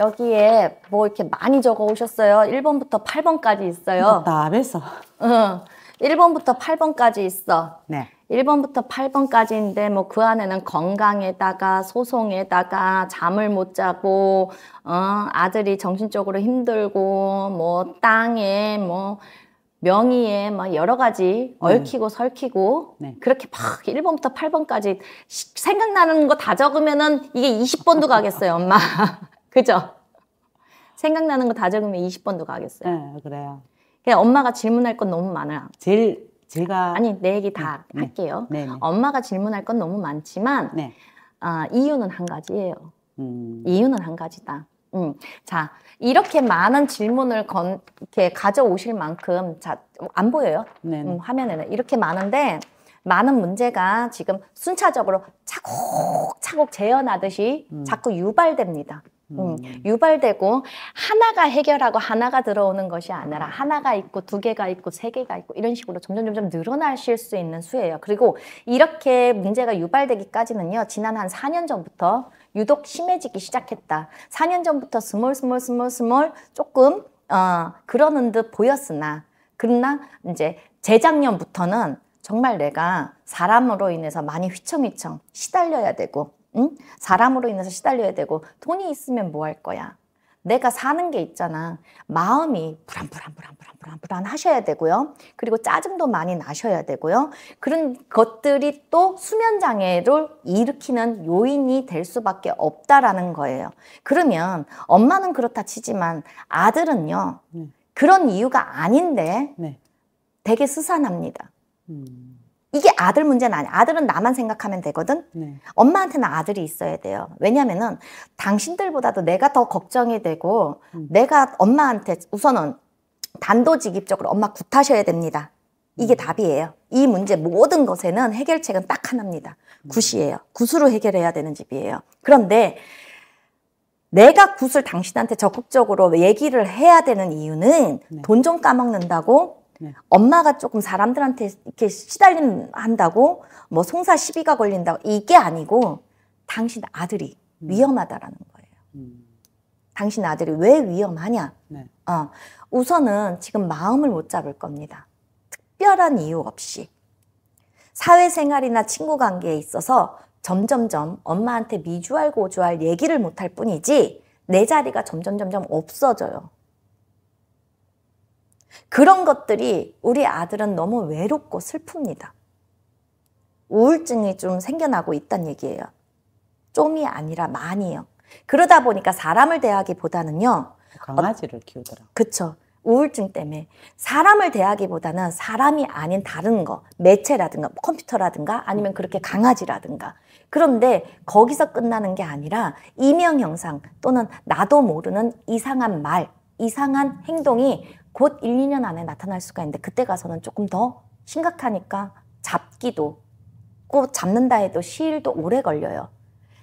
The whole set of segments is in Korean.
여기에 뭐 이렇게 많이 적어 오셨어요. 1번부터 8번까지 있어요. 답해서 응. 1번부터 8번까지 있어. 네. 1번부터 8번까지인데 뭐 그 안에는 건강에다가 소송에다가 잠을 못 자고 어, 아들이 정신적으로 힘들고 뭐 땅에 뭐 명의에 막 여러 가지 음. 얽히고 음. 설키고 네. 그렇게 막 1번부터 8번까지 생각나는 거 다 적으면은 이게 20번도 가겠어요, 엄마. 그죠? 생각나는 거 다 적으면 20번도 가겠어요. 네, 그래요. 그냥 엄마가 질문할 건 너무 많아 제일 제가 아니 내 얘기 다 네, 할게요. 네, 네. 엄마가 질문할 건 너무 많지만 네. 아, 이유는 한 가지예요. 음. 이유는 한 가지다. 음. 자 이렇게 많은 질문을 건 이렇게 가져오실 만큼 자안 보여요. 네, 네. 음, 화면에는 이렇게 많은데 많은 문제가 지금 순차적으로 차곡차곡 재현하듯이 음. 자꾸 유발됩니다. 어, 음. 유발되고 하나가 해결하고 하나가 들어오는 것이 아니라 음. 하나가 있고 두 개가 있고 세 개가 있고 이런 식으로 점점 점점 늘어나실 수 있는 수예요. 그리고 이렇게 문제가 유발되기까지는요. 지난 한 4년 전부터 유독 심해지기 시작했다. 4년 전부터 스몰 스몰 스몰 스몰 조금 어 그러는 듯 보였으나 그러나 이제 재작년부터는 정말 내가 사람으로 인해서 많이 휘청휘청 시달려야 되고 응? 사람으로 인해서 시달려야 되고 돈이 있으면 뭐 할 거야? 내가 사는 게 있잖아. 마음이 불안불안불안불안불안 하셔야 되고요. 그리고 짜증도 많이 나셔야 되고요. 그런 것들이 또 수면 장애를 일으키는 요인이 될 수밖에 없다라는 거예요. 그러면 엄마는 그렇다 치지만 아들은요. 음. 그런 이유가 아닌데 네. 되게 스산합니다. 음. 이게 아들 문제는 아니야. 아들은 나만 생각하면 되거든. 네. 엄마한테는 아들이 있어야 돼요. 왜냐면은 당신들보다도 내가 더 걱정이 되고 음. 내가 엄마한테 우선은 단도직입적으로 엄마 굿하셔야 됩니다. 이게 음. 답이에요. 이 문제 모든 것에는 해결책은 딱 하나입니다. 음. 굿이에요. 굿으로 해결해야 되는 집이에요. 그런데 내가 굿을 당신한테 적극적으로 얘기를 해야 되는 이유는 네. 돈좀 까먹는다고 네. 엄마가 조금 사람들한테 이렇게 시달림한다고 뭐 송사 시비가 걸린다고 이게 아니고 당신 아들이 음. 위험하다라는 거예요. 음. 당신 아들이 왜 위험하냐? 네. 어, 우선은 지금 마음을 못 잡을 겁니다. 특별한 이유 없이 사회생활이나 친구 관계에 있어서 점점점 엄마한테 미주알 고주알 얘기를 못 할 뿐이지 내 자리가 점점점점 없어져요. 그런 것들이 우리 아들은 너무 외롭고 슬픕니다. 우울증이 좀 생겨나고 있다는 얘기예요. 좀이 아니라 많이요. 그러다 보니까 사람을 대하기보다는요. 강아지를 키우더라. 그쵸. 우울증 때문에 사람을 대하기보다는 사람이 아닌 다른 거, 매체라든가 컴퓨터라든가 아니면 그렇게 강아지라든가. 그런데 거기서 끝나는 게 아니라 이명 형상 또는 나도 모르는 이상한 말, 이상한 행동이 곧 1, 2년 안에 나타날 수가 있는데 그때 가서는 조금 더 심각하니까 잡기도 꼭 잡는다 해도 시일도 오래 걸려요.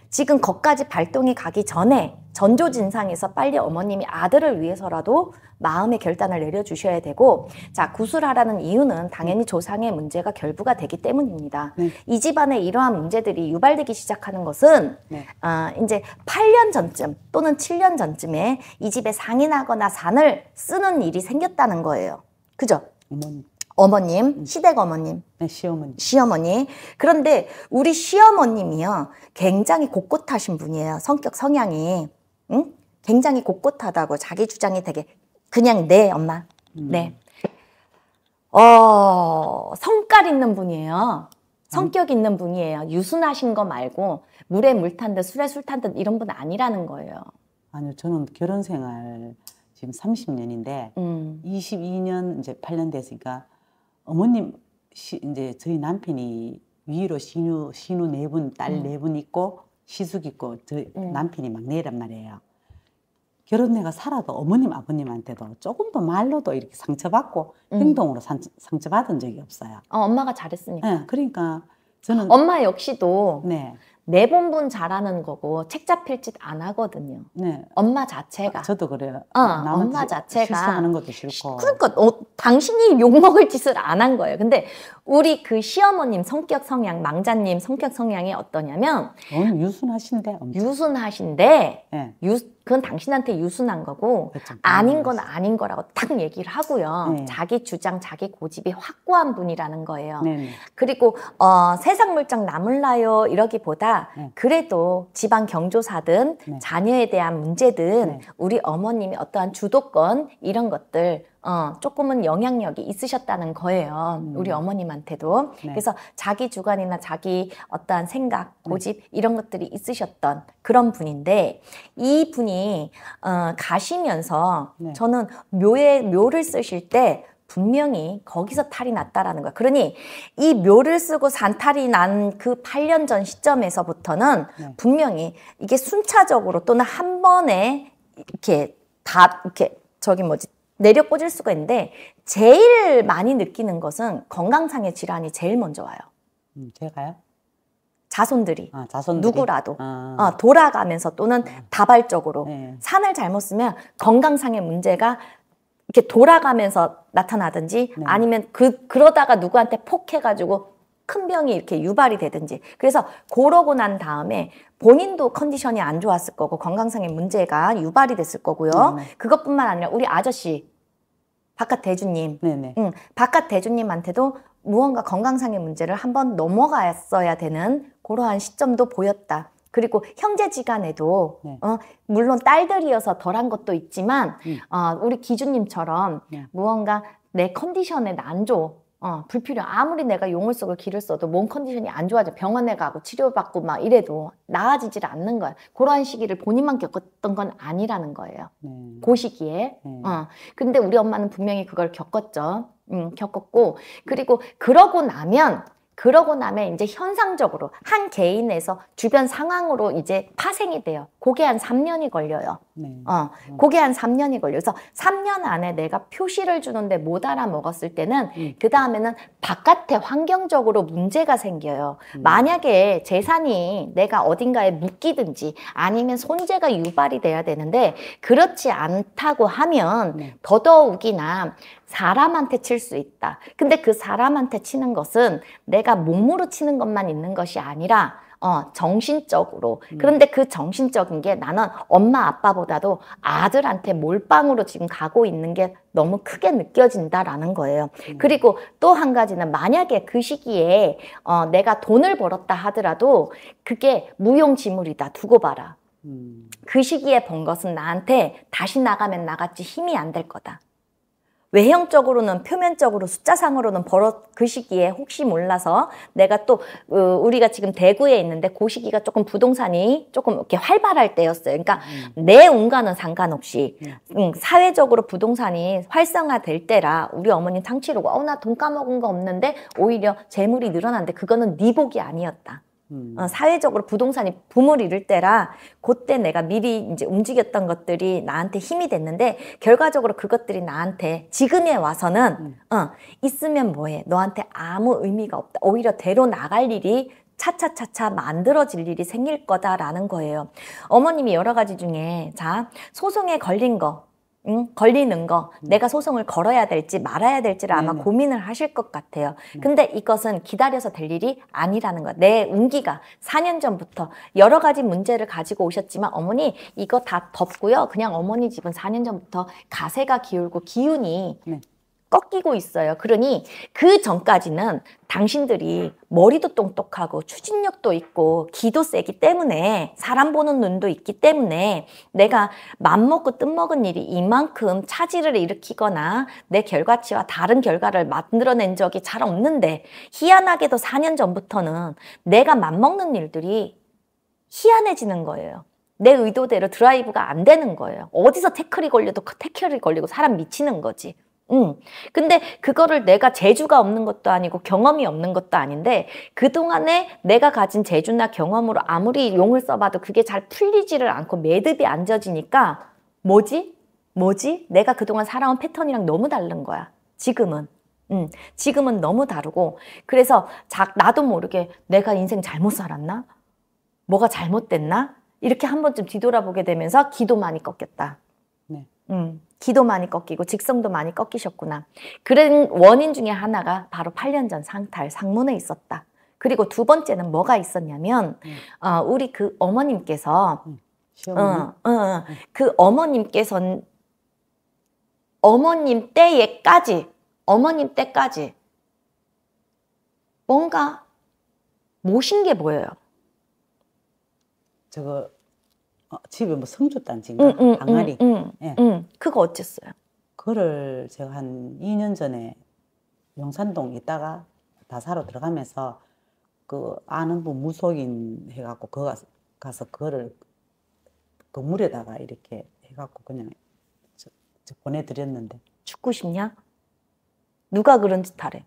지금 거까지 발동이 가기 전에 전조 진상에서 빨리 어머님이 아들을 위해서라도 마음의 결단을 내려주셔야 되고 자 구술하라는 이유는 당연히 조상의 문제가 결부가 되기 때문입니다. 네. 이집안에 이러한 문제들이 유발되기 시작하는 것은 네. 어, 이제 8년 전쯤 또는 7년 전쯤에 이 집에 상인하거나 산을 쓰는 일이 생겼다는 거예요. 그죠? 어머니. 어머님, 음. 시댁 어머님. 네, 시어머니. 시어머니. 그런데 우리 시어머님이요. 굉장히 곳곳하신 분이에요. 성격 성향이. 응? 굉장히 곳곳하다고 자기 주장이 되게 그냥 네, 엄마. 음. 네. 어, 성깔 있는 분이에요. 음. 성격 있는 분이에요. 유순하신 거 말고 물에 물 탄 듯 술에 술 탄 듯 이런 분 아니라는 거예요. 아니요, 저는 결혼 생활 지금 30년인데 음. 22년 이제 8년 됐으니까 어머님 시, 이제 저희 남편이 위로 시누 시누 네분 딸 네분 음. 네 있고 시숙 있고 저 음. 남편이 막내란 말이에요. 결혼 내가 살아도 어머님 아버님한테도 조금도 말로도 이렇게 상처받고 음. 행동으로 상, 처받은 적이 없어요. 어, 엄마가 잘했으니까. 네, 그러니까 저는 엄마 역시도 네. 내 본분 잘하는 거고 책 잡힐 짓 안 하거든요. 네. 엄마 자체가. 아, 저도 그래요. 어, 엄마 자체가. 실수하는 것도 싫고. 그러니까 어, 당신이 욕먹을 짓을 안 한 거예요. 근데 우리 그 시어머님 성격 성향, 망자님 성격 성향이 어떠냐면. 어, 유순하신데. 엄청. 유순하신데. 네. 유, 그건 당신한테 유순한 거고 그쵸, 그렇죠. 아닌 건 아닌 거라고 딱 얘기를 하고요. 네. 자기 주장, 자기 고집이 확고한 분이라는 거예요. 네. 그리고 어, 세상 물정 남을라요 이러기보다 네. 그래도 지방 경조사든 네. 자녀에 대한 문제든 네. 우리 어머님이 어떠한 주도권 이런 것들 어, 조금은 영향력이 있으셨다는 거예요. 음. 우리 어머님한테도. 네. 그래서 자기 주관이나 자기 어떠한 생각, 네. 고집 네. 이런 것들이 있으셨던 그런 분인데 이 분이 어, 가시면서 네. 저는 묘에 묘를 쓰실 때 분명히 거기서 탈이 났다라는 거야. 그러니 이 묘를 쓰고 산탈이 난 그 8년 전 시점에서부터는 네. 분명히 이게 순차적으로 또는 한 번에 이렇게 다 이렇게 저기 뭐지 내려 꽂을 수가 있는데 제일 많이 느끼는 것은 건강상의 질환이 제일 먼저 와요. 음, 제가요? 자손들이, 아, 자손들이? 누구라도 아. 어, 돌아가면서 또는 아. 다발적으로 네. 산을 잘못 쓰면 건강상의 문제가 이렇게 돌아가면서 나타나든지 네. 아니면 그 그러다가 누구한테 폭해가지고 큰 병이 이렇게 유발이 되든지 그래서 그러고 난 다음에 본인도 컨디션이 안 좋았을 거고 건강상의 문제가 유발이 됐을 거고요. 음. 그것뿐만 아니라 우리 아저씨 바깥 대주님, 네네. 응, 음, 바깥 대주님한테도 무언가 건강상의 문제를 한번 넘어갔어야 되는 그러한 시점도 보였다. 그리고 형제지간에도 네. 어, 물론 딸들이어서 덜한 것도 있지만 음. 어, 우리 기준님처럼 네. 무언가 내 컨디션에 난조 어, 불필요. 아무리 내가 용을 쓰고 기를 써도 몸 컨디션이 안 좋아져. 병원에 가고 치료받고 막 이래도 나아지질 않는 거야. 그런 시기를 본인만 겪었던 건 아니라는 거예요. 음. 그 시기에. 음. 어. 근데 우리 엄마는 분명히 그걸 겪었죠. 음, 겪었고. 그리고 그러고 나면 그러고 나면 이제 현상적으로 한 개인에서 주변 상황으로 이제 파생이 돼요. 그게 한 3년이 걸려요. 네. 어, 그게 한 3년이 걸려서 3년 안에 내가 표시를 주는데 못 알아먹었을 때는 음. 그 다음에는 바깥에 환경적으로 문제가 생겨요. 음. 만약에 재산이 내가 어딘가에 묶이든지 아니면 손재가 유발이 돼야 되는데 그렇지 않다고 하면 네. 더더욱이나 사람한테 칠 수 있다. 근데 그 사람한테 치는 것은 내가 몸으로 치는 것만 있는 것이 아니라 어, 정신적으로. 음. 그런데 그 정신적인 게 나는 엄마 아빠보다도 아들한테 몰빵으로 지금 가고 있는 게 너무 크게 느껴진다라는 거예요. 음. 그리고 또 한 가지는 만약에 그 시기에 어, 내가 돈을 벌었다 하더라도 그게 무용지물이다. 두고 봐라. 음. 그 시기에 번 것은 나한테 다시 나가면 나같지 힘이 안 될 거다. 외형적으로는 표면적으로 숫자상으로는 벌어 그 시기에 혹시 몰라서 내가 또 어, 우리가 지금 대구에 있는데 그 시기가 조금 부동산이 조금 이렇게 활발할 때였어요. 그러니까 음. 내 운과는 상관없이 음. 사회적으로 부동산이 활성화될 때라 우리 어머니 탕치르고 어나 돈 까먹은 거 없는데 오히려 재물이 늘어난는데 그거는 네 복이 아니었다. 음. 어, 사회적으로 부동산이 붐을 이룰 때라 그때 내가 미리 이제 움직였던 것들이 나한테 힘이 됐는데 결과적으로 그것들이 나한테 지금에 와서는 음. 어, 있으면 뭐해 너한테 아무 의미가 없다 오히려 대로 나갈 일이 차차차차 만들어질 일이 생길 거다라는 거예요. 어머님이 여러 가지 중에 자 소송에 걸린 거 음, 걸리는 거 음. 내가 소송을 걸어야 될지 말아야 될지를 아마 음. 고민을 하실 것 같아요. 음. 근데 이것은 기다려서 될 일이 아니라는 거. 내 운기가 4년 전부터 여러 가지 문제를 가지고 오셨지만 어머니 이거 다 덮고요. 그냥 어머니 집은 4년 전부터 가세가 기울고 기운이 네. 꺾이고 있어요. 그러니 그 전까지는 당신들이 머리도 똑똑하고 추진력도 있고 기도 세기 때문에 사람 보는 눈도 있기 때문에 내가 맘먹고 뜻먹은 일이 이만큼 차질을 일으키거나 내 결과치와 다른 결과를 만들어낸 적이 잘 없는데 희한하게도 4년 전부터는 내가 맘먹는 일들이 희한해지는 거예요. 내 의도대로 드라이브가 안 되는 거예요. 어디서 태클이 걸려도 그 태클이 걸리고 사람 미치는 거지. 음. 근데 그거를 내가 재주가 없는 것도 아니고 경험이 없는 것도 아닌데 그동안에 내가 가진 재주나 경험으로 아무리 용을 써봐도 그게 잘 풀리지를 않고 매듭이 안 져지니까 뭐지? 뭐지? 내가 그동안 살아온 패턴이랑 너무 다른 거야. 지금은. 음, 지금은 너무 다르고 그래서 자, 나도 모르게 내가 인생 잘못 살았나? 뭐가 잘못됐나? 이렇게 한 번쯤 뒤돌아보게 되면서 기도 많이 꺾였다. 음, 기도 많이 꺾이고 직성도 많이 꺾이셨구나. 그런 원인 중에 하나가 바로 8년 전 상탈, 상문에 있었다. 그리고 두 번째는 뭐가 있었냐면 음. 어, 우리 그 어머님께서 음, 어, 어, 어 음. 그 어머님께서는 어머님 때에까지 어머님 때까지 뭔가 모신 게 보여요. 저거 어, 집에 뭐 성주단지인가 음, 음, 항아리. 음, 예. 그거 어쨌어요? 그거를 제가 한 2년 전에 용산동 있다가 다사로 들어가면서 그 아는 분 무속인 해갖고 그거 가서, 가서 그거를 그 물에다가 이렇게 해갖고 그냥 저, 저 보내드렸는데. 죽고 싶냐? 누가 그런 짓 하래?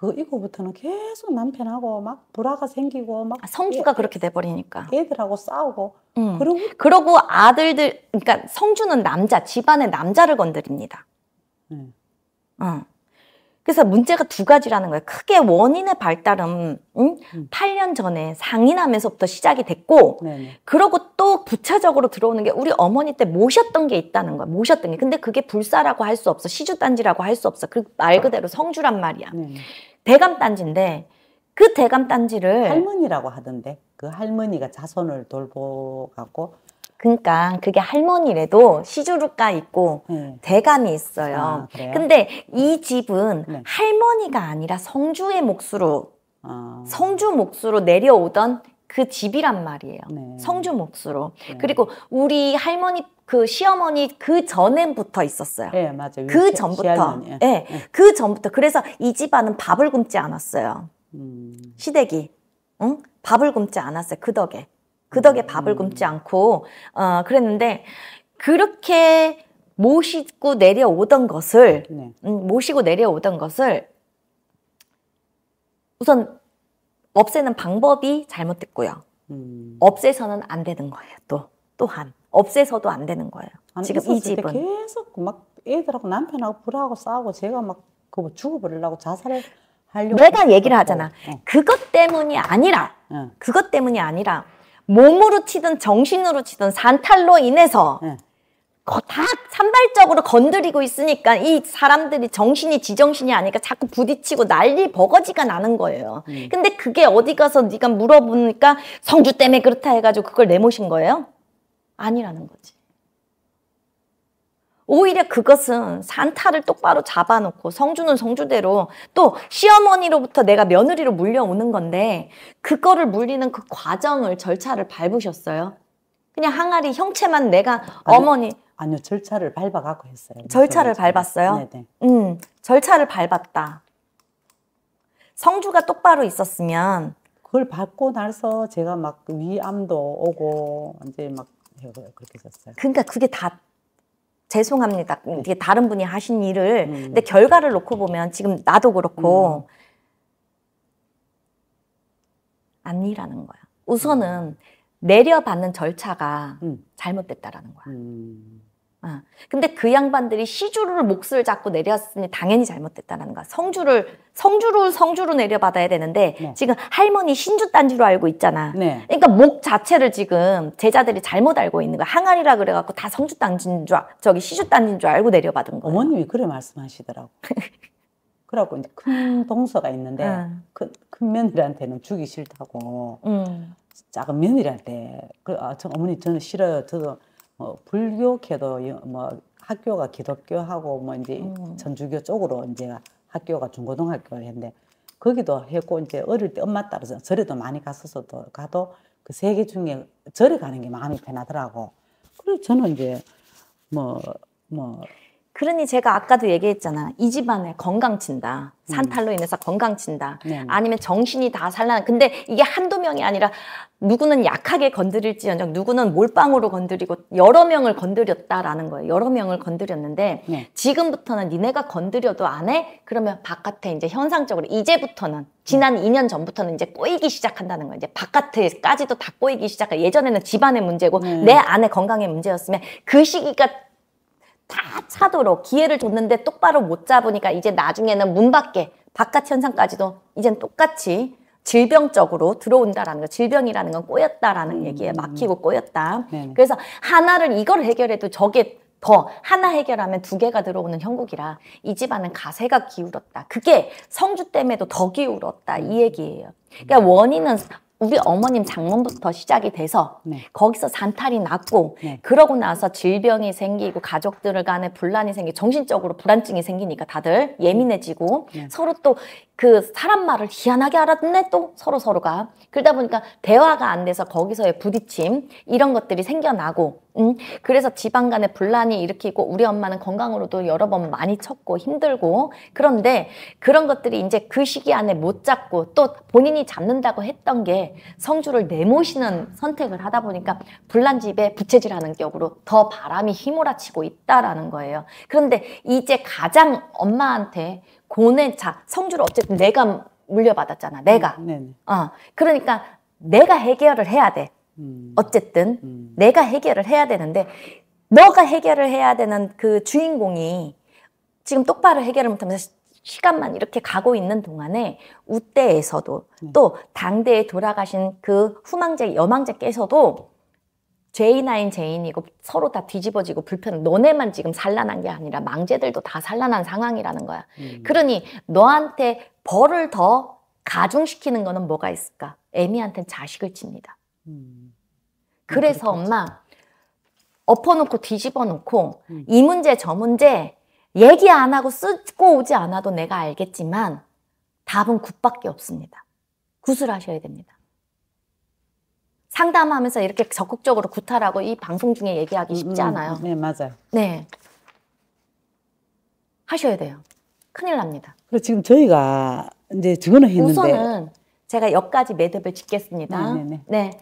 그 이후부터는 계속 남편하고 막 불화가 생기고 막 아, 성주가 애, 그렇게 돼버리니까 애들하고 싸우고 음. 그러고 그러고 아들들 그러니까 성주는 남자 집안의 남자를 건드립니다. 음. 어. 그래서 문제가 두 가지라는 거예요. 크게 원인의 발달은 응? 음. 8년 전에 상인하면서부터 시작이 됐고 네네. 그러고 또 부차적으로 들어오는 게 우리 어머니 때 모셨던 게 있다는 거야. 모셨던 게. 근데 그게 불사라고 할 수 없어. 시주단지라고 할 수 없어. 그 말 그대로 성주란 말이야. 대감단지인데 그 대감단지를 할머니라고 하던데 그 할머니가 자손을 돌보고 그러니까 그게 할머니래도 시주루가 있고 음. 대감이 있어요. 아, 근데 이 집은 네. 할머니가 아니라 성주의 몫으로 아. 성주 몫으로 내려오던 그 집이란 말이에요. 네. 성주 몫으로. 네. 그리고 우리 할머니 그 시어머니 그 전엔부터 있었어요. 네, 맞아요. 그 전부터. 예. 네, 그 전부터. 그래서 이 집안은 밥을 굶지 않았어요. 음. 시댁이. 응? 밥을 굶지 않았어요. 그 덕에. 그 덕에 밥을 음. 굶지 않고 어 그랬는데 그렇게 모시고 내려오던 것을 네. 음, 모시고 내려오던 것을 우선 없애는 방법이 잘못됐고요. 음. 없애서는 안 되는 거예요. 또 또한 없애서도 안 되는 거예요. 아니, 지금 이 집은 계속 막 애들하고 남편하고 불하고 싸우고 제가 막 그거 죽어버리려고 자살을 하려고 내가 얘기를 하잖아. 어. 그것 때문이 아니라 어. 그것 때문이 아니라 몸으로 치든 정신으로 치든 산탈로 인해서 네. 다 산발적으로 건드리고 있으니까 이 사람들이 정신이 지정신이 아니까 자꾸 부딪히고 난리 버거지가 나는 거예요. 음. 근데 그게 어디 가서 네가 물어보니까 성주 때문에 그렇다 해가지고 그걸 내모신 거예요? 아니라는 거지. 오히려 그것은 산타를 똑바로 잡아놓고 성주는 성주대로 또 시어머니로부터 내가 며느리로 물려오는 건데 그거를 물리는 그 과정을 절차를 밟으셨어요. 그냥 항아리 형체만 내가 어머니 아니요 절차를 밟아가고 했어요. 절차를 밟았어요. 네네. 네. 음 절차를 밟았다. 성주가 똑바로 있었으면 그걸 받고 나서 제가 막 위암도 오고 이제 막 그렇게 됐어요. 그러니까 그게 다 죄송합니다. 이게 다른 분이 하신 일을 음. 근데 결과를 놓고 보면 지금 나도 그렇고 음. 아니라는 거야. 우선은 내려받는 절차가 음. 잘못됐다라는 거야. 음. 어. 근데 그 양반들이 시주를 몫을 잡고 내렸으니 당연히 잘못됐다는 거야. 성주를 성주를 성주로 내려받아야 되는데 네. 지금 할머니 신주 딴지로 알고 있잖아. 네. 그러니까 목 자체를 지금 제자들이 잘못 알고 있는 거야. 항아리라 그래갖고 다 성주 딴지인 줄 아, 저기 시주 딴지인 줄 알고 내려받은 거야. 어머님이 그래 말씀하시더라고. 그래갖고 이제 큰 동서가 있는데 음. 큰, 큰 며느리한테는 주기 싫다고 음. 작은 며느리한테 그, 아, 참 어머니 저는 싫어요. 저도 뭐 어, 불교계도 뭐 학교가 기독교하고 뭐 이제 음. 천주교 쪽으로 이제 학교가 중고등학교였는데 거기도 했고 이제 어릴 때 엄마 따라서 절에도 많이 갔었어도 가도 그세계 중에 절에 가는 게 마음이 편하더라고. 그래서 저는 이제 뭐뭐 뭐, 뭐 그러니 제가 아까도 얘기했잖아. 이 집안에 건강친다. 음. 산탈로 인해서 건강친다. 네. 아니면 정신이 다 살라는. 근데 이게 한두 명이 아니라 누구는 약하게 건드릴지언정 누구는 몰빵으로 건드리고 여러 명을 건드렸다라는 거예요. 여러 명을 건드렸는데 네. 지금부터는 니네가 건드려도 안 해? 그러면 바깥에 이제 현상적으로 이제부터는 지난 2년 음. 전부터는 이제 꼬이기 시작한다는 거예요. 이제 바깥에까지도 다 꼬이기 시작해. 예전에는 집안의 문제고 네. 내안에 건강의 문제였으면 그 시기가 다 차도록 기회를 줬는데 똑바로 못 잡으니까 이제 나중에는 문 밖에 바깥 현상까지도 이젠 똑같이 질병적으로 들어온다라는 거, 질병이라는 건 꼬였다라는 음. 얘기에 막히고 꼬였다. 네네. 그래서 하나를 이걸 해결해도 저게 더 하나 해결하면 두 개가 들어오는 형국이라 이 집안은 가세가 기울었다. 그게 성주 땜에도 더 기울었다 이 얘기예요. 그러니까 음. 원인은 우리 어머님 장문부터 시작이 돼서 네. 거기서 산탈이 났고 네. 그러고 나서 질병이 생기고 가족들 간에 분란이 생기 고 정신적으로 불안증이 생기니까 다들 예민해지고 네. 서로 또 그 사람 말을 희한하게 알아듣네 또 서로 서로가 그러다 보니까 대화가 안 돼서 거기서의 부딪힘 이런 것들이 생겨나고 음, 그래서 지방 간에 분란이 일으키고 우리 엄마는 건강으로도 여러 번 많이 쳤고 힘들고 그런데 그런 것들이 이제 그 시기 안에 못 잡고 또 본인이 잡는다고 했던 게 성주를 내모시는 선택을 하다 보니까 분란 집에 부채질하는 격으로 더 바람이 휘몰아치고 있다라는 거예요. 그런데 이제 가장 엄마한테 고뇌 자 성주를 어쨌든 내가 물려받았잖아. 내가. 아 어, 그러니까 내가 해결을 해야 돼. 음. 어쨌든 음. 내가 해결을 해야 되는데 너가 해결을 해야 되는 그 주인공이 지금 똑바로 해결을 못하면서 시간만 이렇게 가고 있는 동안에 우대에서도 네. 또 당대에 돌아가신 그후망자여망자께서도 죄인 아닌 죄인이고 서로 다 뒤집어지고 불편 너네만 지금 산란한 게 아니라 망제들도 다 산란한 상황이라는 거야. 음. 그러니 너한테 벌을 더 가중시키는 거는 뭐가 있을까? 애미한테는 자식을 칩니다. 음, 그래서 엄마 엎어놓고 뒤집어놓고 음. 이 문제 저 문제 얘기 안 하고 쓰고 오지 않아도 내가 알겠지만 답은 굿밖에 없습니다. 굿을 하셔야 됩니다. 상담하면서 이렇게 적극적으로 구타라고 이 방송 중에 얘기하기 음, 쉽지 음, 않아요. 음, 네, 맞아요. 네. 하셔야 돼요. 큰일 납니다. 그래고 지금 저희가 이제 증언을 했는데 우선은 제가 여기까지 매듭을 짓겠습니다. 네네네. 네, 네, 네. 네.